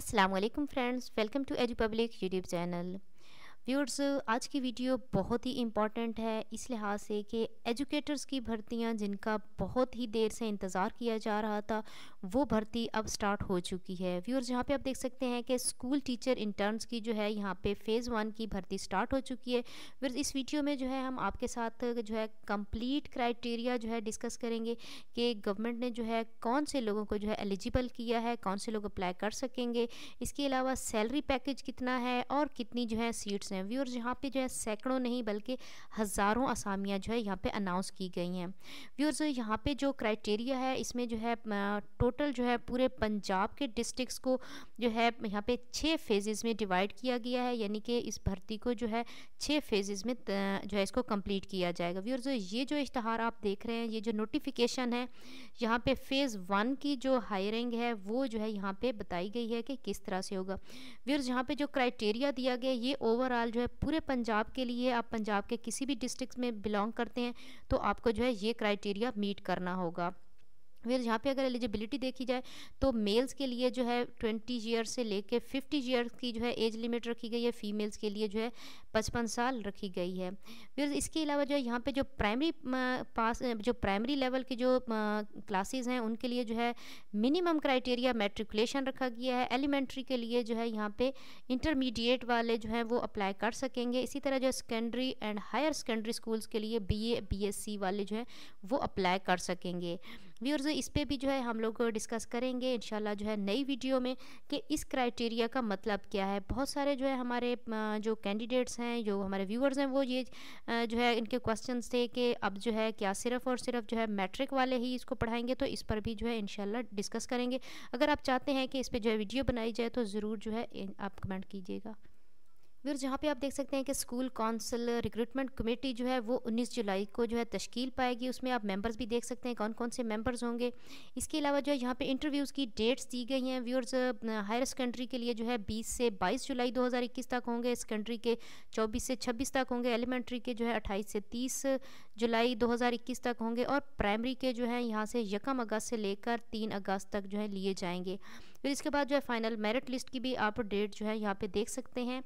Assalamualaikum alaikum friends welcome to EduPublic YouTube channel viewers आज की video बहुत ही important है इस लिहाज से कि एजुकेटर्स की भर्तियां जिनका बहुत ही देर से इंतज़ार किया जा रहा था वो भर्ती अब स्टार्ट हो चुकी है व्यूअर्स यहाँ पे आप देख सकते हैं कि स्कूल टीचर इंटर्न्स की जो है यहाँ पे फ़ेज़ वन की भर्ती स्टार्ट हो चुकी है व्यूअर्स इस वीडियो में जो है हम आपके साथ जो है कम्प्लीट क्राइटेरिया जो है डिस्कस करेंगे कि गवर्नमेंट ने जो है कौन से लोगों को जो है एलिजिबल किया है कौन से लोग अप्लाई कर सकेंगे इसके अलावा सैलरी पैकेज कितना है और कितनी जो है सीट्स अनाउंस हैं व्यूअर्स यहाँ पे जो है सैकड़ों नहीं बल्कि हज़ारों असामियाँ जो है यहाँ पे अनाउंस की गई हैं व्यूअर्स यहाँ पे जो क्राइटेरिया है इसमें जो है टोटल जो है पूरे पंजाब के डिस्ट्रिक्स को जो है यहाँ पे छः फेजेज़ में डिवाइड किया गया है यानी कि इस भर्ती को जो है छः फेजेज़ में जो है इसको कम्प्लीट किया जाएगा व्यूअर्स ये जो इश्तहार आप देख रहे हैं ये जो नोटिफिकेशन है यहाँ पे फ़ेज़ वन की जो हायरिंग है वो जो है यहाँ पे बताई गई है कि किस तरह से होगा व्यूअर्स यहाँ पे जो क्राइटेरिया दिया गया ये ओवरऑल सवाल जो है पूरे पंजाब के लिए आप पंजाब के किसी भी डिस्ट्रिक्ट में बिलोंग करते हैं तो आपको जो है ये क्राइटेरिया मीट करना होगा फिर यहाँ पे अगर एलिजिबिलिटी देखी जाए तो मेल्स के लिए जो है ट्वेंटी ईयर से लेके फिफ्टी ईयर की जो है एज लिमिट रखी गई है फीमेल्स के लिए जो है पचपन साल रखी गई है फिर इसके अलावा जो है यहाँ पे जो प्राइमरी पास जो प्राइमरी लेवल के जो क्लासेस हैं उनके लिए जो है मिनिमम क्राइटेरिया मेट्रिकुलेशन रखा गया है एलिमेंट्री के लिए जो है यहाँ पर इंटरमीडिएट वाले जो है वो अप्लाई कर सकेंगे इसी तरह जो secondary and higher secondary schools के लिए बी ए वाले जो है वो अप्लाई कर सकेंगे व्यूअर्स इस पर भी जो है हम लोग डिस्कस करेंगे इन जो है नई वीडियो में कि इस क्राइटेरिया का मतलब क्या है बहुत सारे जो है हमारे जो कैंडिडेट्स हैं जो हमारे व्यूअर्स हैं वो ये जो है इनके क्वेश्चन थे कि अब जो है क्या सिर्फ और सिर्फ जो है मैट्रिक वाले ही इसको पढ़ाएंगे तो इस पर भी जो है इनशाला डिस्कस करेंगे अगर आप चाहते हैं कि इस पर जो है वीडियो बनाई जाए तो ज़रूर जो है आप कमेंट कीजिएगा वीर जहाँ पे आप देख सकते हैं कि स्कूल काउंसिल रिक्रूटमेंट कमेटी जो है वो 19 जुलाई को जो है तश्कील पाएगी उसमें आप मेंबर्स भी देख सकते हैं कौन कौन से मेंबर्स होंगे इसके अलावा जो है यहाँ पे इंटरव्यूज़ की डेट्स दी गई हैं व्यूअर्स हायर सेकेंडरी के लिए जो है 20 से 22 जुलाई 2021 तक होंगे सेकेंडरी के चौबीस से छब्बीस तक होंगे एलिमेंट्री के जो है अट्ठाईस से तीस जुलाई दो तक होंगे और प्राइमरी के जो है यहाँ से यकम अगस्त से लेकर तीन अगस्त तक जो है लिए जाएंगे फिर इसके बाद जो है फाइनल मेरिट लिस्ट की भी आप डेट जो है यहाँ पर देख सकते हैं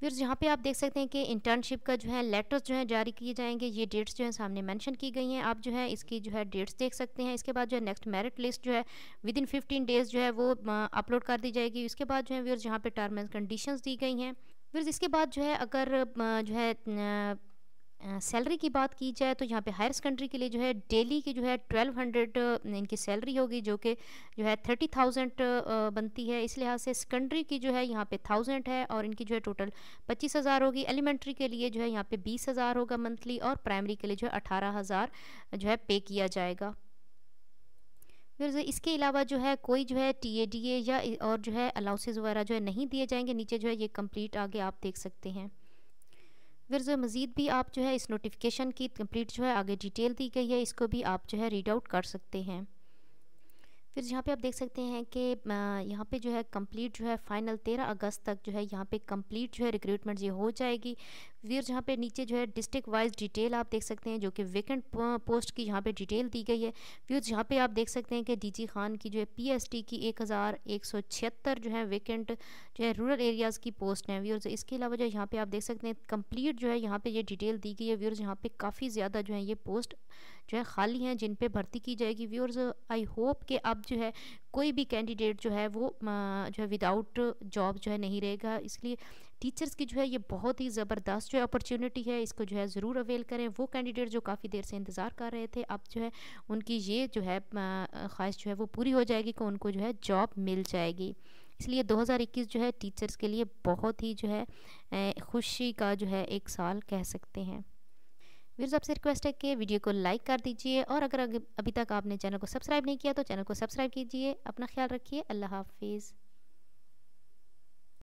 फिर यहाँ पे आप देख सकते हैं कि इंटर्नशिप का जो है लेटर्स जो है जारी किए जाएंगे ये डेट्स जो है सामने मेंशन की गई हैं आप जो है इसकी जो है डेट्स देख सकते हैं इसके बाद जो है नेक्स्ट मेरिट लिस्ट जो है विद इन फिफ्टीन डेज जो है वो अपलोड कर दी जाएगी इसके बाद जो है व्यर्स यहाँ पे टर्म एंड कंडीशंस दी गई हैं फिर इसके बाद जो है अगर जो है सैलरी की बात की जाए तो यहाँ पे हायर सेकेंडरी के लिए जो है डेली की जो है 1200 इनकी सैलरी होगी जो कि जो है 30,000 बनती है इस लिहाज से सेकेंडरी की जो है यहाँ पे 1000 है और इनकी जो है टोटल 25,000 होगी एलिमेंट्री के लिए जो है यहाँ पे 20,000 होगा मंथली और प्राइमरी के लिए जो है अठारह जो है पे किया जाएगा फिर इसके अलावा जो है कोई जो है टी ए डी ए या और जो है अलाउसेज वगैरह जो है नहीं दिए जाएंगे नीचे जो है ये कंप्लीट आगे आप देख सकते हैं फिर जो मज़ीद भी आप जो है इस नोटिफिकेशन की कंप्लीट जो है आगे डिटेल दी गई है इसको भी आप जो है रीड आउट कर सकते हैं फिर यहाँ पे आप देख सकते हैं कि यहाँ पे जो है कंप्लीट जो है फाइनल तेरह अगस्त तक जो है यहाँ पे कंप्लीट जो है रिक्रूटमेंट ये हो जाएगी फिर जहाँ पे नीचे जो है डिस्ट्रिक्ट वाइज डिटेल आप देख सकते हैं जो कि वेकेंट पोस्ट की यहाँ पे डिटेल दी गई है फिर यहाँ पे आप देख सकते हैं कि डी खान की जो है टी की एक हज़ार एक सौ छिहत्तर जो है वेकेंट जो है रूरल एरियाज़ की पोस्ट हैं व्यूर्स इसके अलावा जो यहाँ पे आप देख सकते हैं कम्प्लीट जो है यहाँ पर ये डिटेल दी गई है व्यूर्स यहाँ पर काफ़ी ज़्यादा जो है ये पोस्ट जो है खाली हैं जिन पर भर्ती की जाएगी व्यवर्स आई होप कि आप जो है कोई भी कैंडिडेट जो है वो जो है विदाउट जॉब जो है नहीं रहेगा इसलिए टीचर्स की जो है ये बहुत ही ज़बरदस्त जो है अपॉर्चुनिटी है इसको जो है ज़रूर अवेल करें वो कैंडिडेट जो काफ़ी देर से इंतज़ार कर रहे थे अब जो है उनकी ये जो है ख्वाहिश जो है वो पूरी हो जाएगी कि उनको जो है जॉब मिल जाएगी इसलिए 2021 जो है टीचर्स के लिए बहुत ही जो है खुशी का जो है एक साल कह सकते हैं वीर आपसे रिक्वेस्ट है कि वीडियो को लाइक कर दीजिए और अगर अभी तक आपने चैनल को सब्सक्राइब नहीं किया तो चैनल को सब्सक्राइब कीजिए अपना ख्याल रखिए अल्लाह हाफिज़